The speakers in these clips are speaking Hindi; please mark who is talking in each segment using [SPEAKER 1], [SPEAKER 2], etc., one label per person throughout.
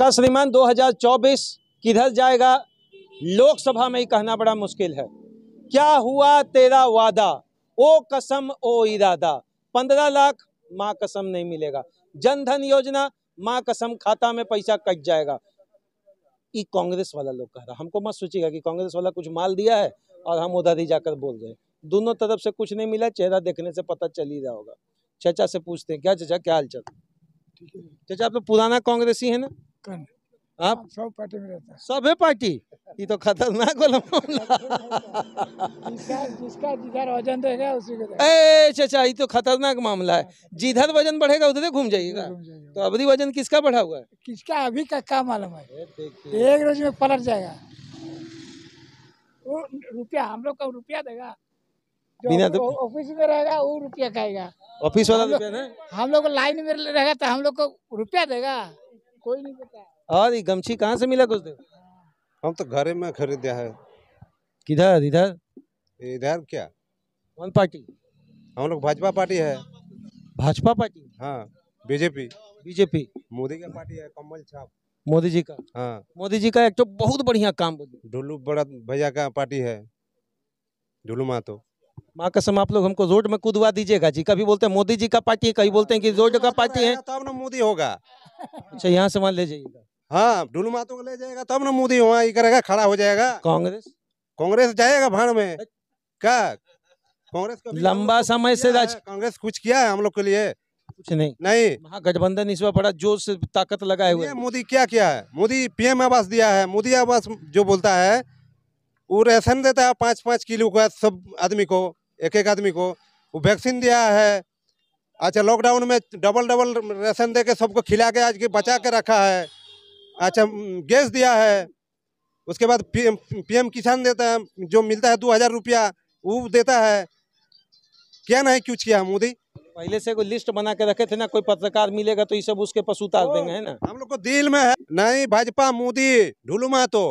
[SPEAKER 1] का श्रीमान 2024 किधर जाएगा लोकसभा में ही कहना बड़ा मुश्किल है क्या हुआ तेरा वादा ओ कसम ओ इरादा पंद्रह लाख माँ कसम नहीं मिलेगा जनधन योजना माँ कसम खाता में पैसा कट जाएगा ये कांग्रेस वाला लोग कह रहा हमको मत सोचिएगा कि कांग्रेस वाला कुछ माल दिया है और हम उधर ही जाकर बोल रहे हैं दोनों तरफ से कुछ नहीं मिला चेहरा देखने से पता चल ही रहा होगा चाचा से पूछते हैं क्या चाचा क्या हाल चल चाचा आप तो पुराना कांग्रेसी है ना कन आप हाँ,
[SPEAKER 2] सब पार्टी में रहता है
[SPEAKER 1] सभी पार्टी ये तो खतरनाक वाला मामला
[SPEAKER 2] जिसका जिधर वजन रहेगा उसी को
[SPEAKER 1] ए चाचा ये तो खतरनाक मामला है हाँ। जिधर वजन बढ़ेगा उधर घूम जाइएगा तो अभी वजन किसका बढ़ा हुआ है
[SPEAKER 2] किसका अभी का क्या मालूम है एक रोज में पलट जाएगा वो रुपया हम लोग का रुपया देगा बिना तो- ऑफिस में रहेगा वो रुपया खाएगा
[SPEAKER 1] ऑफिस वाला
[SPEAKER 2] हम लोग लाइन में रहेगा तो हम लोग को रुपया देगा कोई नहीं
[SPEAKER 1] बताया और ये गमछी कहाँ से मिला कुछ दिन हाँ। हम तो घरे में खरीदा है किधर इधर इधर क्या कौन पार्टी हम लोग भाजपा पार्टी है भाजपा पार्टी हाँ बीजेपी बीजेपी मोदी का पार्टी है कमल छाप मोदी जी का हाँ मोदी जी का एक तो बहुत बढ़िया काम ढुल्लू बड़ा भैया का पार्टी है ढुल्लू माँ तो माँ कसम आप लोग हमको रोड में कूदवा दीजिएगा जी कभी बोलते हैं मोदी जी का पार्टी है कभी बोलते हैं कि रोड का पार्टी है हाँ, तब तो ना मोदी होगा अच्छा यहाँ से वहाँ ले जाइएगा हाँ डुलू मातों ले जाएगा तब ना मोदी वहाँ ये करेगा खड़ा हो जाएगा कांग्रेस कांग्रेस जाएगा भाड़ में क्या कांग्रेस लंबा तो समय से कांग्रेस कुछ किया है हम लोग के लिए कुछ नहीं नहीं महागठबंधन इस बार बड़ा जोर से ताकत लगाए हुए मोदी क्या किया है मोदी पीएम आवास दिया है मोदी आवास जो बोलता है वो राशन देता है पाँच पाँच किलो का सब आदमी को एक एक आदमी को वो वैक्सीन दिया है अच्छा लॉकडाउन में डबल डबल राशन दे के सबको खिला के आज के बचा के रखा है अच्छा गैस दिया है उसके बाद पीएम किसान देता है जो मिलता है दो हज़ार रुपया वो देता है क्या नहीं क्यों किया मोदी पहले से कोई लिस्ट बना के रखे थे ना कोई पत्रकार मिलेगा तो ये सब उसके पास उतार देंगे है ना हम लोग को दिल में है नहीं भाजपा मोदी ढुलू महतो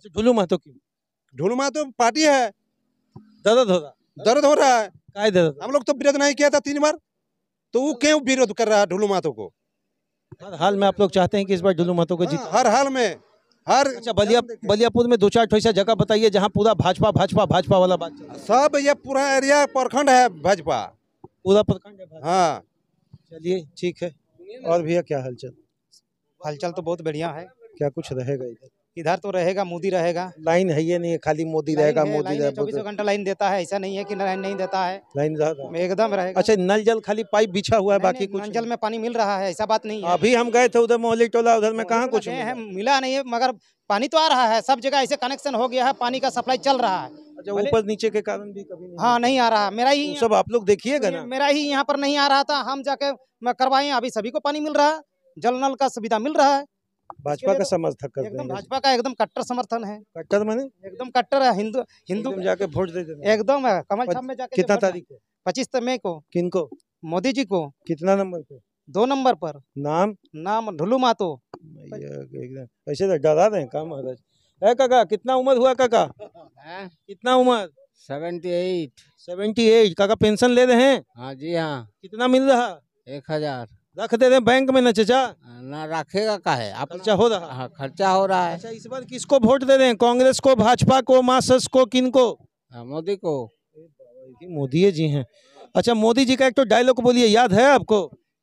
[SPEAKER 1] अच्छा ढुलू महतो क्यों ढुलू महतो पार्टी है दर्द हो रहा दर्द हो रहा है हम लोग तो विरोध नहीं किया था तीन बार तो वो क्यों विरोध कर रहा है ढुलू मातो को हर हाल में आप लोग चाहते हैं कि इस बार ढुलू मातो को जीत हाँ, हर हाल में हर अच्छा बलिया बलियापुर में दो चार ठोसा जगह बताइए जहाँ पूरा भाजपा भाजपा भाजपा वाला बात सब ये पूरा एरिया प्रखंड है भाजपा पूरा प्रखंड हाँ चलिए ठीक है और भैया क्या हलचल हलचल तो बहुत बढ़िया है क्या कुछ रहेगा इधर इधर तो रहेगा मोदी रहेगा लाइन है ये नहीं है खाली मोदी रहेगा मोदी चौबीसों घंटा लाइन देता है ऐसा नहीं है कि लाइन नहीं देता है लाइन एकदम रहेगा अच्छा नल जल खाली पाइप बिछा हुआ है बाकी कुछ नल जल में पानी मिल रहा है ऐसा बात नहीं है अभी हम गए थे उधर मोहली टोला उधर में कहा कुछ मिला नहीं है मगर पानी तो आ रहा है सब जगह ऐसे कनेक्शन हो गया है पानी का सप्लाई चल रहा है अच्छा, ऊपर नीचे के कारण भी कभी नहीं हाँ नहीं आ रहा मेरा ही सब आप लोग देखिएगा ना मेरा ही यहाँ पर नहीं आ रहा था हम जाके मैं करवाए अभी सभी को पानी मिल रहा है जल नल का सुविधा मिल रहा है
[SPEAKER 2] भाजपा का तो समर्थक कर एकदम भाजपा
[SPEAKER 1] का एकदम कट्टर समर्थन है कट्टर मैंने एकदम कट्टर है हिंदू हिंदू जाके वोट दे देना एकदम है कमल छाप में जाके कितना तारीख को पच्चीस मई को किनको मोदी जी को कितना नंबर पे दो नंबर पर नाम नाम ढुलू मातो ऐसे तो डरा दे काम है काका
[SPEAKER 2] कितना उम्र हुआ काका कितना उम्र सेवेंटी एट
[SPEAKER 1] सेवेंटी एट काका पेंशन ले रहे हैं
[SPEAKER 2] हाँ जी हाँ कितना मिल रहा एक हजार रख दे दें बैंक में ना चचा ना रखेगा का है आप खर्चा हो रहा हाँ खर्चा हो रहा है अच्छा इस बार किसको
[SPEAKER 1] वोट दे दें कांग्रेस को भाजपा को मासस को किन को
[SPEAKER 2] हाँ, मोदी को
[SPEAKER 1] मोदी जी हैं अच्छा मोदी जी का एक तो डायलॉग बोलिए याद है आपको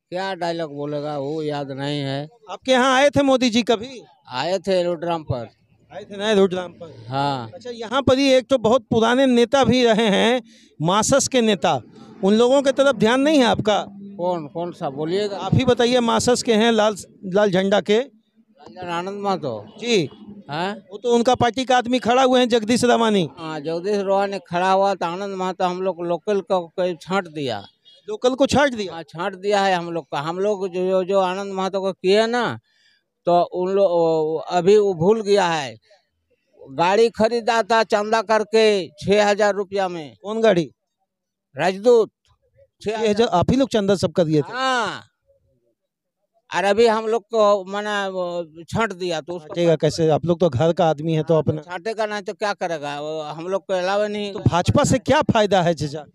[SPEAKER 2] क्या डायलॉग बोलेगा वो याद नहीं है आपके यहाँ आए थे मोदी जी कभी आए थे एरोड्राम पर
[SPEAKER 1] आए थे ना एरोड्राम पर हाँ अच्छा यहाँ पर ही एक तो बहुत पुराने नेता भी रहे हैं मासस के नेता उन लोगों के तरफ ध्यान नहीं है आपका कौन कौन सा बोलिएगा आप ही बताइए मासस के हैं लाल लाल झंडा के आनंद मातो जी हाँ
[SPEAKER 2] वो तो उनका पार्टी का आदमी खड़ा हुए हैं जगदीश रवानी हाँ जगदीश रवानी खड़ा हुआ तो आनंद महतो हम लोग लोकल को छाट दिया लोकल को छाट दिया हाँ, छाट दिया है हम लोग का हम लोग जो जो आनंद महतो को किए ना तो उन लोग अभी वो भूल गया है गाड़ी खरीदा था चंदा करके छः हजार रुपया में कौन गाड़ी राजदूत छह जो आप ही लोग चंदा सबका दिए थे हाँ। और अभी हम लोग को मैंने छंट दिया तो उसका
[SPEAKER 1] कैसे आप लोग तो घर का आदमी है तो हाँ, अपने
[SPEAKER 2] छाटेगा नहीं तो क्या करेगा हम लोग को अलावा नहीं तो भाजपा से क्या
[SPEAKER 1] फायदा है जीजा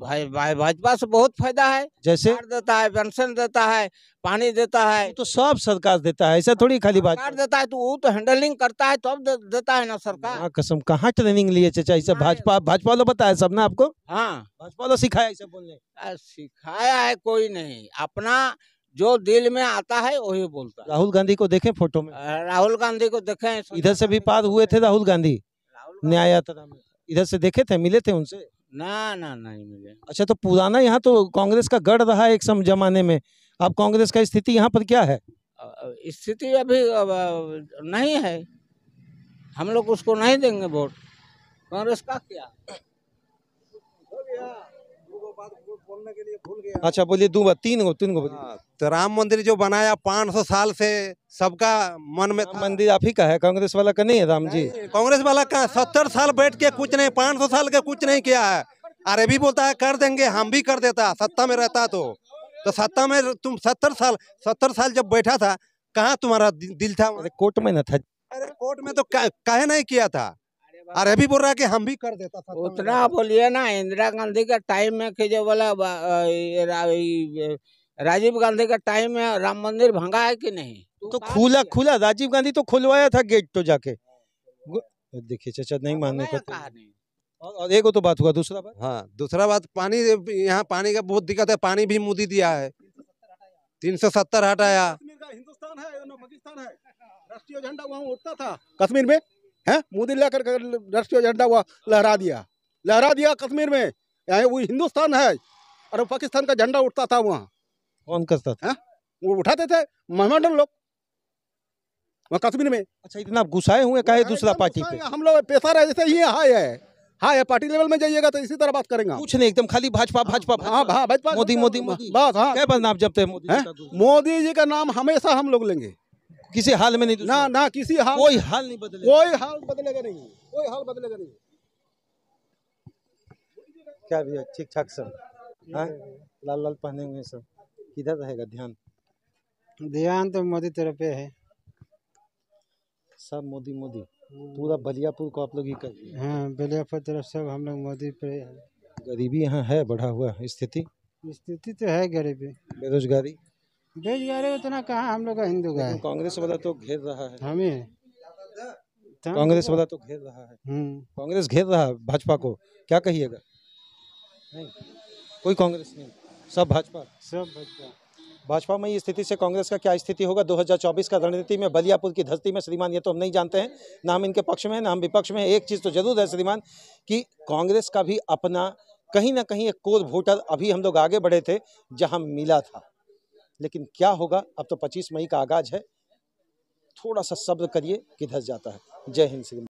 [SPEAKER 2] भाई भाई भाजपा से बहुत फायदा है जैसे देता है पेंशन देता है पानी देता है तो सब सरकार देता है ऐसा थोड़ी खाली बात देता है तो वो तो हैंडलिंग करता है तब तो देता है ना सरकार हाँ
[SPEAKER 1] कसम कहाँ ट्रेनिंग लिए चाचा ऐसा भाजपा भाजपा वालों बताया सब ना आपको
[SPEAKER 2] हाँ भाजपा वालों सिखाया ऐसा बोलने सिखाया है कोई नहीं अपना जो दिल में आता है वही बोलता है
[SPEAKER 1] राहुल गांधी को देखें फोटो में
[SPEAKER 2] राहुल गांधी को देखें इधर से
[SPEAKER 1] भी पार हुए थे राहुल गांधी न्याय यात्रा में इधर से देखे थे मिले थे उनसे ना ना नहीं मिले अच्छा तो पुराना यहाँ तो कांग्रेस का गढ़ रहा है एक सम जमाने में अब कांग्रेस का स्थिति यहाँ पर क्या है
[SPEAKER 2] स्थिति अभी नहीं है हम लोग उसको नहीं देंगे वोट कांग्रेस का क्या
[SPEAKER 1] अच्छा बोलिए दो बार तीन गो तीन गो बोलिए हाँ, तो राम मंदिर जो बनाया पाँच सौ साल से सबका मन में था। मंदिर आप ही का है कांग्रेस वाला का नहीं है राम जी कांग्रेस वाला का सत्तर साल बैठ के कुछ नहीं पाँच सौ साल के कुछ नहीं किया है अरे भी बोलता है कर देंगे हम भी कर देता सत्ता में रहता तो तो सत्ता में तुम सत्तर साल सत्तर साल जब बैठा था कहाँ तुम्हारा दिल था कोर्ट में न था अरे कोर्ट में तो कहे नहीं किया था अरे भी बोल रहा है कि हम भी कर देता था
[SPEAKER 2] तो उतना बोलिए ना इंदिरा गांधी के टाइम में कि जो बोला राजीव गांधी के टाइम में राम मंदिर भंगा है कि नहीं
[SPEAKER 1] तो खुला खुला राजीव गांधी तो खुलवाया था गेट तो जाके हाँ, देखिए चाचा नहीं हाँ, मानने का और एक तो बात हुआ दूसरा बात हाँ दूसरा बात पानी यहाँ पानी का बहुत दिक्कत है पानी भी मोदी दिया है तीन सौ सत्तर हटाया हिंदुस्तान है पाकिस्तान है राष्ट्रीय झंडा वहाँ उठता था कश्मीर में है मोदी लेकर राष्ट्रीय झंडा हुआ लहरा दिया लहरा दिया कश्मीर में यहाँ वो हिंदुस्तान है और पाकिस्तान का झंडा उठता था वहाँ कौन करता था वो उठाते थे महामंडल लोग वहाँ कश्मीर में अच्छा इतना आप घुसाए हुए का दूसरा पार्टी पे हम लोग पैसा रहे जैसे ये हाई है हाँ है पार्टी लेवल में जाइएगा तो इसी तरह बात करेंगे कुछ नहीं एकदम खाली भाजपा हाँ, भाजपा हाँ भाजपा हाँ, मोदी मोदी बस हाँ क्या बदनाम जब मोदी मोदी जी का नाम हमेशा हम लोग लेंगे किसी हाल में नहीं ना ना किसी हाल कोई हाल नहीं बदले कोई हाल बदलेगा नहीं कोई हाल बदलेगा नहीं क्या भैया ठीक ठाक सब हाँ? लाल लाल पहने हुए सब किधर रहेगा ध्यान ध्यान तो मोदी तरफ पे है सब मोदी मोदी पूरा बलियापुर को आप लोग ही कर हाँ बलियापुर तरफ सब हम लोग मोदी पे गरीबी यहाँ है बढ़ा हुआ स्थिति स्थिति तो है गरीबी बेरोजगारी भेज गया रहे उतना कहा हम लोग का हिंदू का कांग्रेस वाला तो घेर रहा है हमें हाँ। कांग्रेस वाला तो घेर रहा है हम्म। कांग्रेस घेर रहा है भाजपा को क्या कहिएगा कोई कांग्रेस नहीं सब भाजपा सब भाजपा भाजपा में स्थिति से कांग्रेस का क्या स्थिति होगा 2024 का रणनीति में बलियापुर की धरती में श्रीमान ये तो हम नहीं जानते हैं ना हम इनके पक्ष में ना हम विपक्ष में एक चीज़ तो जरूर है श्रीमान कि कांग्रेस का भी अपना कहीं ना कहीं एक कोर वोटर अभी हम लोग आगे बढ़े थे जहां मिला था लेकिन क्या होगा अब तो पच्चीस मई का आगाज है थोड़ा सा शब्द करिए कि धस जाता है जय हिंद श्री